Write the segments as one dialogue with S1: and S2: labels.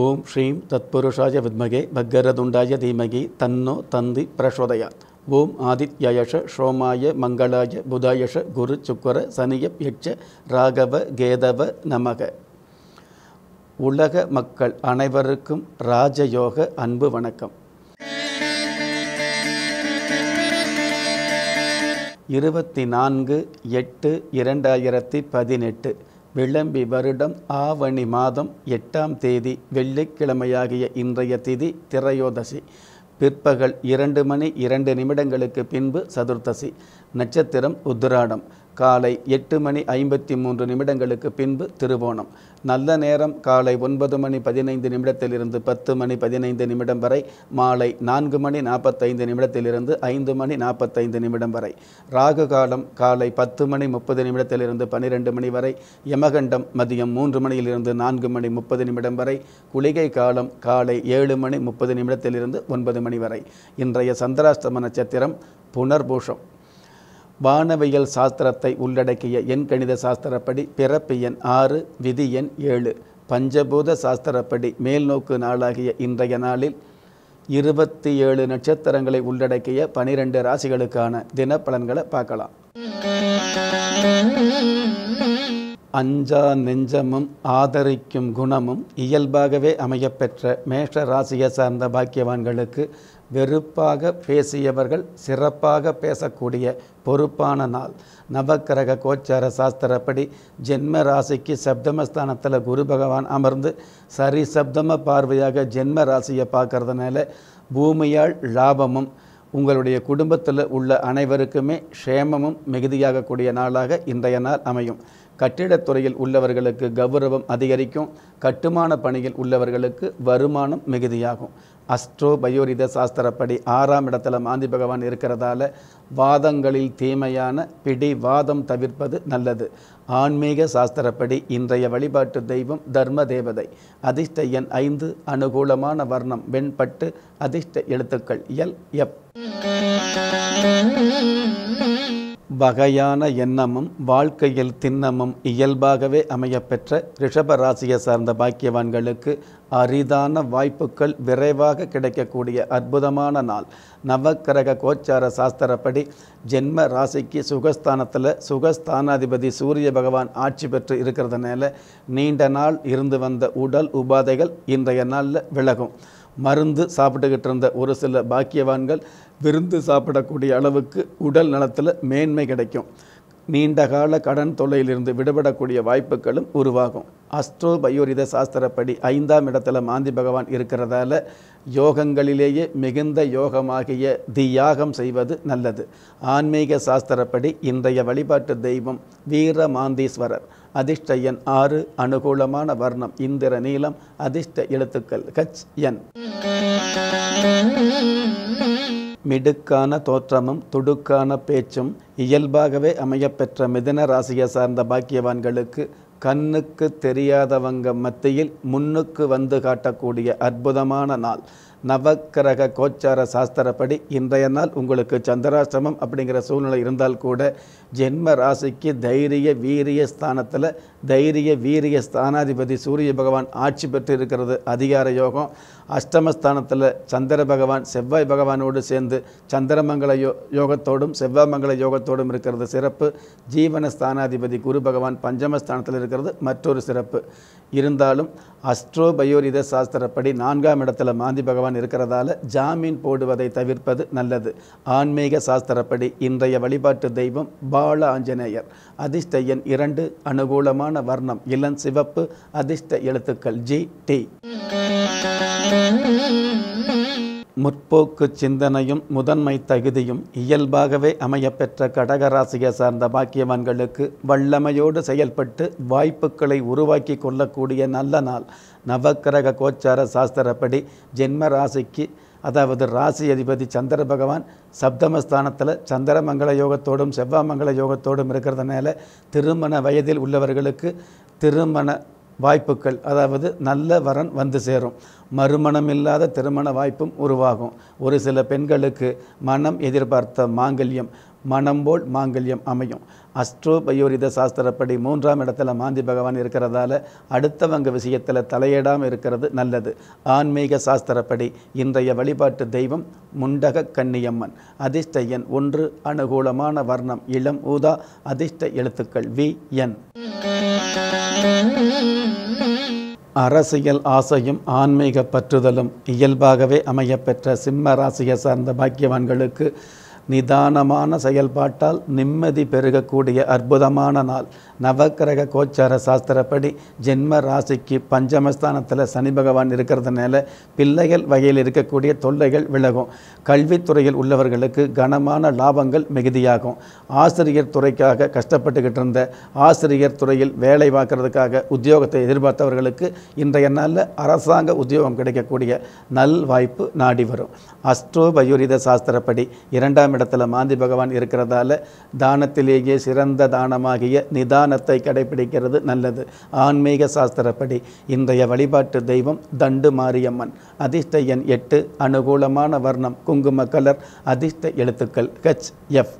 S1: ஓம் ஸ்ரீம் தத்புருஷாய வித்மகே பக்கரதுண்டாய தீமகி தன்னோ தந்தி பிரசோதயாத் ஓம் ஆதித்யயஷ ஷோமாய மங்களாய புதாயஷ குரு சுக்கர சனிய யட்ச ராகவ கேதவ நமக உலக மக்கள் அனைவருக்கும் ராஜயோக அன்பு வணக்கம் இருபத்தி நான்கு எட்டு இரண்டாயிரத்தி பதினெட்டு விளம்பி வருடம் ஆவணி மாதம் எட்டாம் தேதி வெள்ளிக்கிழமையாகிய இன்றைய திதி திரையோதசி பிற்பகல் இரண்டு மணி இரண்டு நிமிடங்களுக்கு பின்பு சதுர்த்தசி நட்சத்திரம் உத்ராடம் காலை எட்டு மணி ஐம்பத்தி மூன்று நிமிடங்களுக்கு பின்பு திருவோணம் நல்ல நேரம் காலை ஒன்பது மணி பதினைந்து நிமிடத்திலிருந்து பத்து மணி பதினைந்து நிமிடம் வரை மாலை நான்கு மணி நாற்பத்தைந்து நிமிடத்திலிருந்து ஐந்து மணி நாற்பத்தைந்து நிமிடம் வரை ராகு காலம் காலை பத்து மணி முப்பது நிமிடத்திலிருந்து பன்னிரெண்டு மணி வரை யமகண்டம் மதியம் மூன்று மணியிலிருந்து நான்கு மணி முப்பது நிமிடம் வரை குளிகை காலம் காலை ஏழு மணி முப்பது நிமிடத்திலிருந்து ஒன்பது மணி வரை இன்றைய சந்திராஷ்டம நட்சத்திரம் புனர்பூஷம் வானவியல் சாஸ்திரத்தை உள்ளடக்கிய என் கணித சாஸ்திரப்படி பிறப்பு எண் ஆறு விதி எண் ஏழு பஞ்சபூத சாஸ்திரப்படி மேல்நோக்கு நாளாகிய இன்றைய நாளில் இருபத்தி ஏழு நட்சத்திரங்களை உள்ளடக்கிய பனிரெண்டு ராசிகளுக்கான தினப்பலன்களை பார்க்கலாம் அஞ்சா நெஞ்சமும் ஆதரிக்கும் குணமும் இயல்பாகவே அமையப்பெற்ற மேஷ ராசியை சார்ந்த பாக்கியவான்களுக்கு வெறுப்பாக பேசியவர்கள் சிறப்பாக பேசக்கூடிய பொறுப்பான நாள் நவக்கிரக கோச்சார சாஸ்திரப்படி ஜென்ம ராசிக்கு சப்தமஸ்தானத்தில் குரு பகவான் அமர்ந்து சரி சப்தம பார்வையாக ஜென்ம ராசியை பார்க்கறதுனால பூமியால் லாபமும் உங்களுடைய குடும்பத்தில் உள்ள அனைவருக்குமே க்ஷேமமும் மிகுதியாகக்கூடிய நாளாக இன்றைய நாள் அமையும் கட்டிடத்துறையில் உள்ளவர்களுக்கு கௌரவம் அதிகரிக்கும் கட்டுமான பணியில் உள்ளவர்களுக்கு வருமானம் மிகுதியாகும் அஸ்ட்ரோ பயோரித சாஸ்திரப்படி ஆறாம் இடத்துல மாந்தி பகவான் இருக்கிறதால வாதங்களில் தீமையான பிடி வாதம் தவிர்ப்பது நல்லது ஆன்மீக சாஸ்திரப்படி இன்றைய வழிபாட்டு தெய்வம் தர்ம தேவதை அதிர்ஷ்ட எண் ஐந்து அனுகூலமான வர்ணம் வெண்பட்டு அதிர்ஷ்ட எழுத்துக்கள் எல் எப் வகையான எண்ணமும் வாழ்க்கையில் திண்ணமும் இயல்பாகவே அமையப்பெற்ற ரிஷப ராசியை சார்ந்த பாக்கியவான்களுக்கு அரிதான வாய்ப்புகள் விரைவாக கிடைக்கக்கூடிய அற்புதமான நாள் நவக்கிரக கோச்சார சாஸ்திரப்படி ஜென்ம ராசிக்கு சுகஸ்தானத்தில் சுகஸ்தானாதிபதி சூரிய பகவான் ஆட்சி பெற்று இருக்கிறதுனால நீண்ட நாள் இருந்து வந்த உடல் உபாதைகள் இன்றைய நாளில் விலகும் மருந்து சாப்பிட்டுக்கிட்டு இருந்த ஒரு சில பாக்கியவான்கள் விருந்து சாப்பிடக்கூடிய அளவுக்கு உடல் நலத்தில் மேன்மை கிடைக்கும் நீண்டகால கடன் தொல்லையிலிருந்து விடுபடக்கூடிய வாய்ப்புகளும் உருவாகும் அஸ்ட்ரோ பயோரித சாஸ்திரப்படி ஐந்தாம் இடத்துல மாந்தி பகவான் இருக்கிறதால யோகங்களிலேயே மிகுந்த யோகமாகிய தியாகம் செய்வது நல்லது ஆன்மீக சாஸ்திரப்படி இன்றைய வழிபாட்டு தெய்வம் வீர மாந்தீஸ்வரர் அதிர்ஷ்ட எண் ஆறு அனுகூலமான வர்ணம் இந்திர நீளம் அதிர்ஷ்ட எழுத்துக்கள் கச் என் மிடுக்கான தோற்றமும் துடுக்கான பேச்சும் இயல்பாகவே அமையப்பெற்ற மிதன ராசியை சார்ந்த பாக்கியவான்களுக்கு கண்ணுக்கு தெரியாதவங்க மத்தியில் முன்னுக்கு வந்து காட்டக்கூடிய அற்புதமான நாள் நவக்கிரக கோச்சார சாஸ்திரப்படி இன்றைய நாள் உங்களுக்கு சந்திராசிரமம் அப்படிங்கிற சூழ்நிலை இருந்தால் கூட ஜென்ம ராசிக்கு தைரிய வீரிய ஸ்தானத்தில் தைரிய வீரிய ஸ்தானாதிபதி சூரிய பகவான் ஆட்சி பெற்று இருக்கிறது அதிகார யோகம் அஷ்டமஸ்தானத்தில் சந்திர பகவான் செவ்வாய் பகவானோடு சேர்ந்து சந்திரமங்கல யோ யோகத்தோடும் செவ்வாய்மங்கல யோகத்தோடும் இருக்கிறது சிறப்பு ஜீவன ஸ்தானாதிபதி குரு பகவான் பஞ்சமஸ்தானத்தில் இருக்கிறது மற்றொரு சிறப்பு இருந்தாலும் அஸ்ட்ரோ பயோரித சாஸ்திரப்படி நான்காம் இடத்துல மாந்தி பகவான் இருக்கிறதால ஜாமீன் போடுவதை தவிர்ப்பது நல்லது ஆன்மீக சாஸ்திரப்படி இன்றைய வழிபாட்டு தெய்வம் பால ஆஞ்சநேயர் அதிர்ஷ்ட எண் இரண்டு அனுகூலமான வர்ணம் இளன் சிவப்பு அதிர்ஷ்ட எழுத்துக்கள் ஜி டி முற்போக்கு சிந்தனையும் முதன்மை தகுதியும் இயல்பாகவே அமையப்பெற்ற கடகராசியை சார்ந்த பாக்கியவான்களுக்கு வல்லமையோடு செயல்பட்டு வாய்ப்புகளை உருவாக்கி கொள்ளக்கூடிய நல்ல நாள் நவக்கிரக கோச்சார சாஸ்திரப்படி ஜென்ம ராசிக்கு அதாவது ராசி அதிபதி சந்திர பகவான் சப்தமஸ்தானத்தில் சந்திரமங்கல யோகத்தோடும் மங்கள யோகத்தோடும் இருக்கிறதுனால திருமண வயதில் உள்ளவர்களுக்கு திருமண வாய்ப்புகள் அதாவது நல்ல வரன் வந்து சேரும் மறுமணம் இல்லாத திருமண வாய்ப்பும் உருவாகும் ஒரு சில பெண்களுக்கு மனம் எதிர்பார்த்த மாங்கல்யம் மனம் போல் மாங்கல்யம் அமையும் அஸ்ட்ரோ பயோரித சாஸ்திரப்படி மூன்றாம் இடத்துல மாந்தி பகவான் இருக்கிறதால அடுத்தவங்க விஷயத்தில் தலையிடாமல் இருக்கிறது நல்லது ஆன்மீக சாஸ்திரப்படி இன்றைய வழிபாட்டு தெய்வம் முண்டக கன்னியம்மன் அதிர்ஷ்ட எண் ஒன்று அனுகூலமான வர்ணம் இளம் ஊதா அதிர்ஷ்ட எழுத்துக்கள் வி என் அரசியல் ஆசையும் ஆன்மீக பற்றுதலும் இயல்பாகவே அமையப்பெற்ற சிம்ம ராசியை சார்ந்த பாக்கியவான்களுக்கு நிதானமான செயல்பாட்டால் நிம்மதி பெருகக்கூடிய அற்புதமான நாள் நவக்கிரக கோச்சார சாஸ்திரப்படி ஜென்ம ராசிக்கு பஞ்சமஸ்தானத்தில் சனி பகவான் இருக்கிறதுனால பிள்ளைகள் வகையில் இருக்கக்கூடிய தொல்லைகள் விலகும் கல்வித்துறையில் உள்ளவர்களுக்கு கனமான லாபங்கள் மிகுதியாகும் ஆசிரியர் துறைக்காக கஷ்டப்பட்டுக்கிட்டு இருந்த ஆசிரியர் துறையில் வேலை பார்க்கறதுக்காக உத்தியோகத்தை எதிர்பார்த்தவர்களுக்கு இன்றைய நாளில் அரசாங்க உத்தியோகம் கிடைக்கக்கூடிய நல் வாய்ப்பு நாடி வரும் அஸ்ட்ரோ வயோரித சாஸ்திரப்படி இரண்டாம் இடத்துல மாந்தி பகவான் இருக்கிறதால தானத்திலேயே சிறந்த தானமாகிய நிதானத்தை கடைபிடிக்கிறது நல்லது ஆன்மீக சாஸ்திரப்படி இன்றைய வழிபாட்டு தெய்வம் தண்டு மாரியம்மன் அதிர்ஷ்ட எண் எட்டு அனுகூலமான வர்ணம் குங்கும கலர் அதிர்ஷ்ட எழுத்துக்கள் ஹெச் எஃப்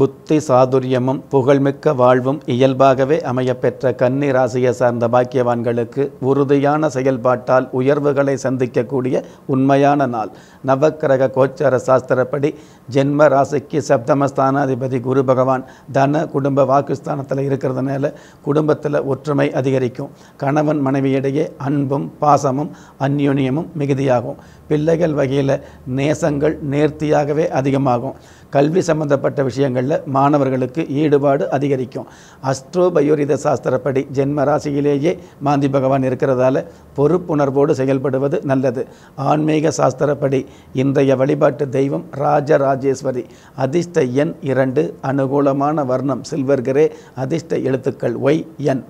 S1: புத்தி சாதுரியமும் புகழ்மிக்க வாழ்வும் இயல்பாகவே அமையப்பெற்ற கன்னி ராசியை சார்ந்த பாக்கியவான்களுக்கு உறுதியான செயல்பாட்டால் உயர்வுகளை சந்திக்கக்கூடிய உண்மையான நாள் நவக்கிரக கோச்சார சாஸ்திரப்படி ஜென்ம ராசிக்கு சப்தமஸ்தானாதிபதி குரு பகவான் தன குடும்ப வாக்குஸ்தானத்தில் இருக்கிறதுனால குடும்பத்தில் ஒற்றுமை அதிகரிக்கும் கணவன் மனைவியிடையே அன்பும் பாசமும் அந்யுனியமும் மிகுதியாகும் பிள்ளைகள் வகையில் நேசங்கள் நேர்த்தியாகவே அதிகமாகும் கல்வி சம்பந்தப்பட்ட விஷயங்களில் மாணவர்களுக்கு ஈடுபாடு அதிகரிக்கும் அஸ்ட்ரோ பயோரித சாஸ்திரப்படி ஜென்ம ராசியிலேயே மாந்தி பகவான் இருக்கிறதால பொறுப்புணர்வோடு செயல்படுவது நல்லது ஆன்மீக சாஸ்திரப்படி இன்றைய வழிபாட்டு தெய்வம் ராஜராஜேஸ்வரி அதிர்ஷ்ட எண் இரண்டு அனுகூலமான வர்ணம் சில்வர் கிரே அதிர்ஷ்ட எழுத்துக்கள் ஒய் என்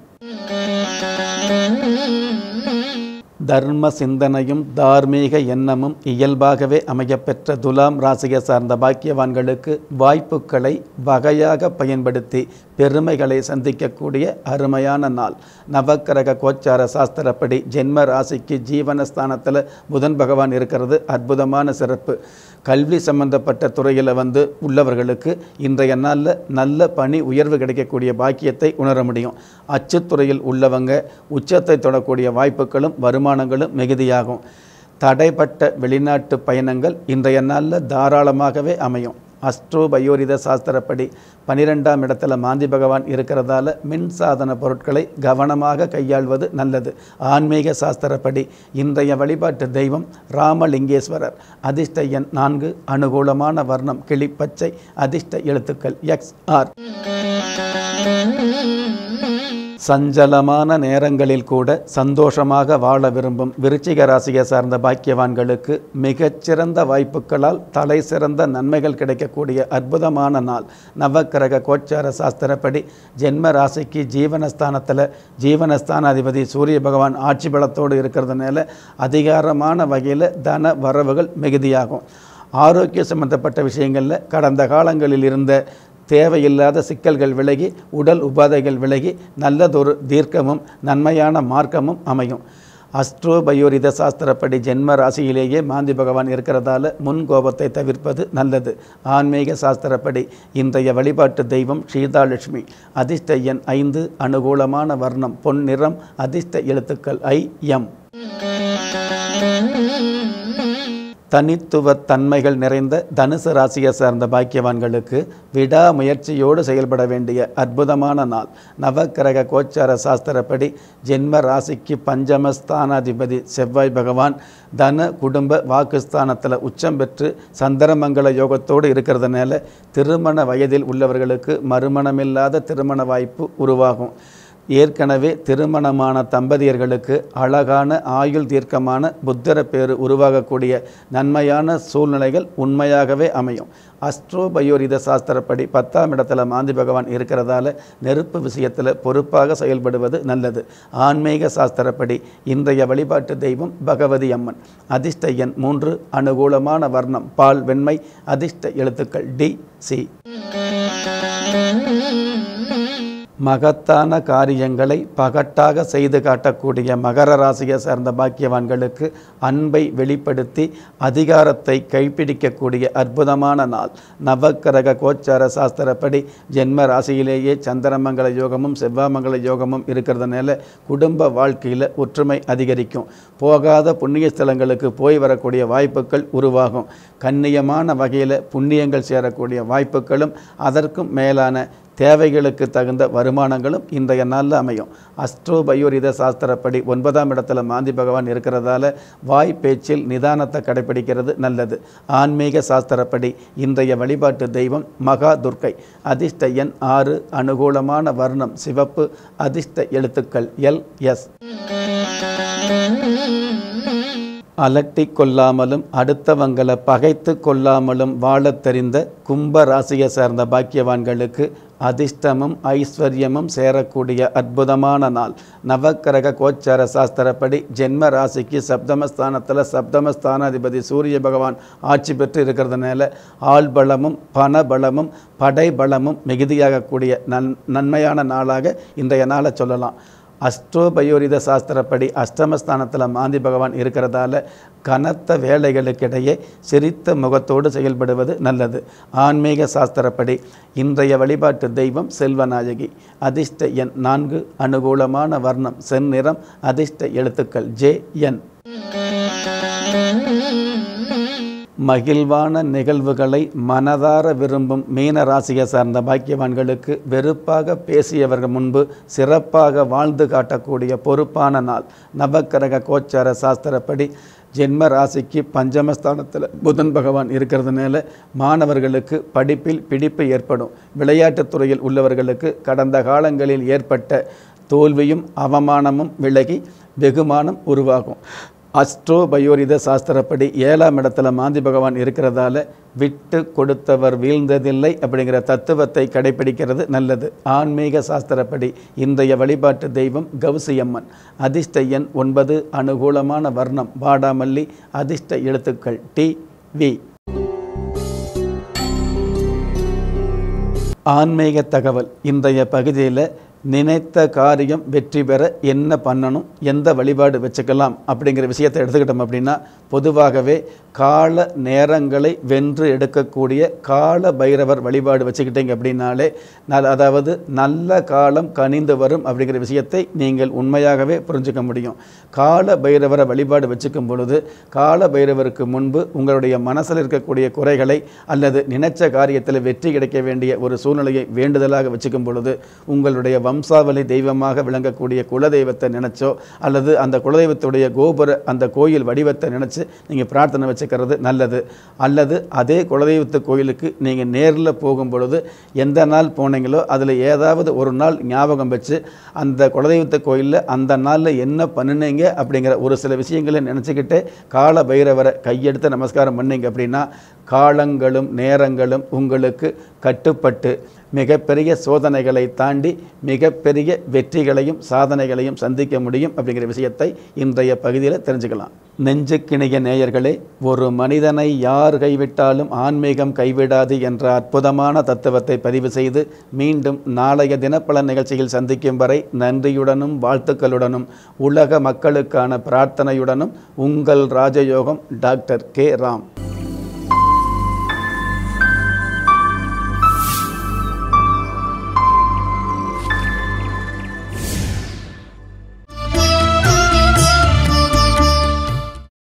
S1: தர்ம சிந்தனையும் தார்மீக எண்ணமும் இயல்பாகவே அமையப்பெற்ற துலாம் ராசியை சார்ந்த பாக்கியவான்களுக்கு வாய்ப்புகளை வகையாக பயன்படுத்தி பெருமைகளை சந்திக்கக்கூடிய அருமையான நாள் நவக்கிரக கோச்சார சாஸ்திரப்படி ஜென்ம ராசிக்கு ஜீவனஸ்தானத்தில் புதன் பகவான் இருக்கிறது அற்புதமான சிறப்பு கல்வி சம்பந்தப்பட்ட துறையில் வந்து உள்ளவர்களுக்கு இன்றைய நாளில் நல்ல பணி உயர்வு கிடைக்கக்கூடிய பாக்கியத்தை உணர முடியும் அச்சுத்துறையில் உள்ளவங்க உச்சத்தை தொடக்கூடிய வாய்ப்புகளும் வருமான வருமானங்களும் மிகுதியாகும் தடைப்பட்ட வெளிநாட்டு பயணங்கள் இன்றைய நாளில் தாராளமாகவே அமையும் அஸ்ட்ரோ பயோரித சாஸ்திரப்படி பனிரெண்டாம் இடத்துல மாந்தி பகவான் இருக்கிறதால மின் சாதன பொருட்களை கவனமாக கையாள்வது நல்லது ஆன்மீக சாஸ்திரப்படி இன்றைய வழிபாட்டு தெய்வம் ராமலிங்கேஸ்வரர் அதிர்ஷ்ட எண் நான்கு அனுகூலமான வர்ணம் கிளிப்பச்சை அதிர்ஷ்ட எழுத்துக்கள் எக்ஸ் ஆர் சஞ்சலமான நேரங்களில் கூட சந்தோஷமாக வாழ விரும்பும் விருச்சிக ராசியை சார்ந்த பாக்கியவான்களுக்கு மிகச்சிறந்த வாய்ப்புகளால் தலை சிறந்த நன்மைகள் கிடைக்கக்கூடிய அற்புதமான நாள் நவக்கிரக கோச்சார சாஸ்திரப்படி ஜென்ம ராசிக்கு ஜீவனஸ்தானத்தில் ஜீவனஸ்தான அதிபதி சூரிய பகவான் ஆட்சி பலத்தோடு இருக்கிறதுனால அதிகாரமான வகையில் தன வரவுகள் மிகுதியாகும் ஆரோக்கிய சம்பந்தப்பட்ட விஷயங்களில் கடந்த காலங்களில் இருந்த தேவையில்லாத சிக்கல்கள் விலகி உடல் உபாதைகள் விலகி நல்லதொரு தீர்க்கமும் நன்மையான மார்க்கமும் அமையும் அஸ்ட்ரோ பயோரித சாஸ்திரப்படி ஜென்ம ராசியிலேயே மாந்தி பகவான் இருக்கிறதால முன் கோபத்தை தவிர்ப்பது நல்லது ஆன்மீக சாஸ்திரப்படி இன்றைய வழிபாட்டு தெய்வம் சீதாலட்சுமி அதிர்ஷ்ட எண் ஐந்து அனுகூலமான வர்ணம் பொன் நிறம் அதிர்ஷ்ட எழுத்துக்கள் ஐ எம் தனித்துவ தன்மைகள் நிறைந்த தனுசு ராசியை சார்ந்த பாக்கியவான்களுக்கு விடா முயற்சியோடு செயல்பட வேண்டிய அற்புதமான நாள் நவக்கிரக கோச்சார சாஸ்திரப்படி ஜென்ம ராசிக்கு பஞ்சமஸ்தானாதிபதி செவ்வாய் பகவான் தன குடும்ப வாக்குஸ்தானத்தில் உச்சம் பெற்று சந்திரமங்கல யோகத்தோடு இருக்கிறதுனால திருமண வயதில் உள்ளவர்களுக்கு மறுமணமில்லாத திருமண வாய்ப்பு உருவாகும் ஏற்கனவே திருமணமான தம்பதியர்களுக்கு அழகான ஆயுள் தீர்க்கமான புத்தர பேறு உருவாகக்கூடிய நன்மையான சூழ்நிலைகள் உண்மையாகவே அமையும் அஸ்ட்ரோபயோரித சாஸ்திரப்படி பத்தாம் இடத்துல மாந்தி பகவான் இருக்கிறதால நெருப்பு விஷயத்தில் பொறுப்பாக செயல்படுவது நல்லது ஆன்மீக சாஸ்திரப்படி இன்றைய வழிபாட்டு தெய்வம் பகவதி அம்மன் அதிர்ஷ்ட எண் மூன்று அனுகூலமான வர்ணம் பால் வெண்மை அதிர்ஷ்ட எழுத்துக்கள் டி சி மகத்தான காரியங்களை பகட்டாக செய்து காட்டக்கூடிய மகர ராசியை சேர்ந்த பாக்கியவான்களுக்கு அன்பை வெளிப்படுத்தி அதிகாரத்தை கைப்பிடிக்கக்கூடிய அற்புதமான நாள் நவக்கிரக கோச்சார சாஸ்திரப்படி ஜென்ம ராசியிலேயே சந்திரமங்கல யோகமும் செவ்வாமங்கல யோகமும் இருக்கிறதுனால குடும்ப வாழ்க்கையில் ஒற்றுமை அதிகரிக்கும் போகாத புண்ணிய ஸ்தலங்களுக்கு போய் வரக்கூடிய வாய்ப்புகள் உருவாகும் கண்ணியமான வகையில் புண்ணியங்கள் சேரக்கூடிய வாய்ப்புகளும் அதற்கும் மேலான தேவைகளுக்கு தகுந்த வருமானங்களும் இன்றைய நாளில் அமையும் அஸ்ட்ரோ சாஸ்திரப்படி ஒன்பதாம் இடத்துல மாந்தி பகவான் இருக்கிறதால வாய் பேச்சில் நிதானத்தை கடைபிடிக்கிறது நல்லது ஆன்மீக சாஸ்திரப்படி இன்றைய வழிபாட்டு தெய்வம் மகா துர்க்கை அதிர்ஷ்ட எண் ஆறு அனுகூலமான வர்ணம் சிவப்பு அதிர்ஷ்ட எழுத்துக்கள் எல் எஸ் அலட்டி கொள்ளாமலும் அடுத்தவங்களை பகைத்து கொள்ளாமலும் வாழத் தெரிந்த கும்ப ராசியை சேர்ந்த பாக்கியவான்களுக்கு அதிர்ஷ்டமும் ஐஸ்வர்யமும் சேரக்கூடிய அற்புதமான நாள் நவக்கிரக கோச்சார சாஸ்திரப்படி ஜென்ம ராசிக்கு சப்தமஸ்தானத்தில் சப்தமஸ்தானாதிபதி சூரிய பகவான் ஆட்சி பெற்று இருக்கிறதுனால ஆள்பலமும் பணபலமும் படைபலமும் மிகுதியாகக்கூடிய நன் நன்மையான நாளாக இன்றைய நாளை சொல்லலாம் அஷ்டோபயோரித சாஸ்திரப்படி அஷ்டமஸ்தானத்தில் மாந்தி பகவான் இருக்கிறதால கனத்த வேலைகளுக்கிடையே சிரித்த முகத்தோடு செயல்படுவது நல்லது ஆன்மீக சாஸ்திரப்படி இன்றைய வழிபாட்டு தெய்வம் செல்வநாயகி அதிர்ஷ்ட எண் நான்கு அனுகூலமான வர்ணம் செந்நிறம் அதிர்ஷ்ட எழுத்துக்கள் ஜே என் மகிழ்வான நிகழ்வுகளை மனதார விரும்பும் மீன ராசியை சார்ந்த பாக்கியவான்களுக்கு வெறுப்பாக பேசியவர்கள் முன்பு சிறப்பாக வாழ்ந்து காட்டக்கூடிய பொறுப்பான நாள் நவக்கிரக கோச்சார சாஸ்திரப்படி ஜென்ம ராசிக்கு பஞ்சமஸ்தானத்தில் புதன் பகவான் இருக்கிறதுனால மாணவர்களுக்கு படிப்பில் பிடிப்பு ஏற்படும் விளையாட்டுத் துறையில் உள்ளவர்களுக்கு கடந்த காலங்களில் ஏற்பட்ட தோல்வியும் அவமானமும் விலகி வெகுமானம் உருவாகும் அஸ்ட்ரோ பயோரித சாஸ்திரப்படி ஏழாம் இடத்துல மாந்தி பகவான் இருக்கிறதால விட்டு கொடுத்தவர் வீழ்ந்ததில்லை அப்படிங்கிற தத்துவத்தை கடைபிடிக்கிறது நல்லது ஆன்மீக சாஸ்திரப்படி இன்றைய வழிபாட்டு தெய்வம் அதிர்ஷ்ட அதிர்ஷ்டையன் ஒன்பது அனுகூலமான வர்ணம் வாடாமல்லி அதிர்ஷ்ட எழுத்துக்கள் டி வி ஆன்மீக தகவல் இன்றைய பகுதியில் நினைத்த காரியம் வெற்றி பெற என்ன பண்ணணும் எந்த வழிபாடு வச்சுக்கலாம் அப்படிங்கிற விஷயத்தை எடுத்துக்கிட்டோம் அப்படின்னா பொதுவாகவே கால நேரங்களை வென்று எடுக்கக்கூடிய கால பைரவர் வழிபாடு வச்சுக்கிட்டீங்க அப்படின்னாலே நல் அதாவது நல்ல காலம் கனிந்து வரும் அப்படிங்கிற விஷயத்தை நீங்கள் உண்மையாகவே புரிஞ்சுக்க முடியும் கால பைரவரை வழிபாடு வச்சுக்கும் பொழுது கால பைரவருக்கு முன்பு உங்களுடைய மனசில் இருக்கக்கூடிய குறைகளை அல்லது நினைச்ச காரியத்தில் வெற்றி கிடைக்க வேண்டிய ஒரு சூழ்நிலையை வேண்டுதலாக வச்சுக்கும் பொழுது உங்களுடைய வம் வம்சாவளி தெய்வமாக விளங்கக்கூடிய குலதெய்வத்தை நினச்சோ அல்லது அந்த குலதெய்வத்துடைய கோபுர அந்த கோயில் வடிவத்தை நினச்சி நீங்கள் பிரார்த்தனை வச்சுக்கிறது நல்லது அல்லது அதே குலதெய்வத்து கோயிலுக்கு நீங்கள் நேரில் போகும் பொழுது எந்த நாள் போனீங்களோ அதில் ஏதாவது ஒரு நாள் ஞாபகம் வச்சு அந்த குலதெய்வத்து கோயிலில் அந்த நாளில் என்ன பண்ணினீங்க அப்படிங்கிற ஒரு சில விஷயங்களை நினச்சிக்கிட்டு கால பைரவரை கையெடுத்து நமஸ்காரம் பண்ணீங்க அப்படின்னா காலங்களும் நேரங்களும் உங்களுக்கு கட்டுப்பட்டு மிகப்பெரிய சோதனைகளை தாண்டி மிகப்பெரிய வெற்றிகளையும் சாதனைகளையும் சந்திக்க முடியும் அப்படிங்கிற விஷயத்தை இன்றைய பகுதியில் தெரிஞ்சுக்கலாம் நெஞ்சுக்கிணிய நேயர்களே ஒரு மனிதனை யார் கைவிட்டாலும் ஆன்மீகம் கைவிடாது என்ற அற்புதமான தத்துவத்தை பதிவு செய்து மீண்டும் நாளைய தினப்பல நிகழ்ச்சியில் சந்திக்கும் வரை நன்றியுடனும் வாழ்த்துக்களுடனும் உலக மக்களுக்கான பிரார்த்தனையுடனும் உங்கள் ராஜயோகம் டாக்டர் கே ராம்